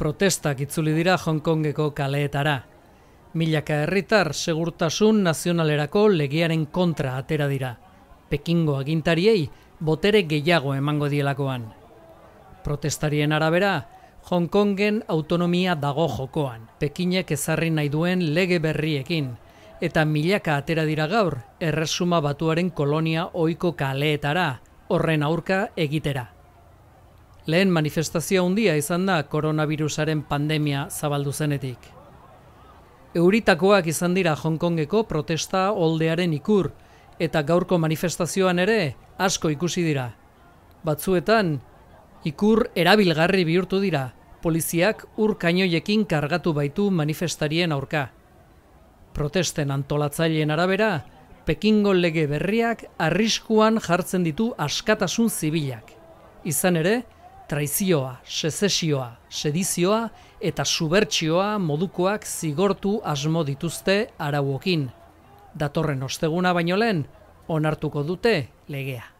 protestak itzuli dira Hong Kongeko kaleetara. Milaka herritar segurtasun nazionalerako legiaren kontra atera dira. Pekingo agintariei botere gehiago emango dielakoan. Protestarien arabera, Hong Kongen autonomia dago jokoan. Pekinek ezarri nahi duen lege berriekin. Eta milaka atera dira gaur, erresuma batuaren kolonia oiko kaleetara, horren aurka egitera. Lehen manifestazio handia izan da koronavirusaren pandemia zabaldu zenetik. Euritakoak izan dira Hongkongeko protesta oldearen ikur eta gaurko manifestazioan ere asko ikusi dira. Batzuetan ikur erabilgarri bihurtu dira. Poliziak urkainoiekin kargatu baitu manifestarien aurka. Protesten antolatzaileen arabera, Pekingo lege berriak arriskuan jartzen ditu askatasun zibilak. Izan ere, traizioa, sezesioa, sedizioa eta subertsioa modukoak zigortu asmo dituzte arauokin. Datorren osteguna baino lehen, onartuko dute legea.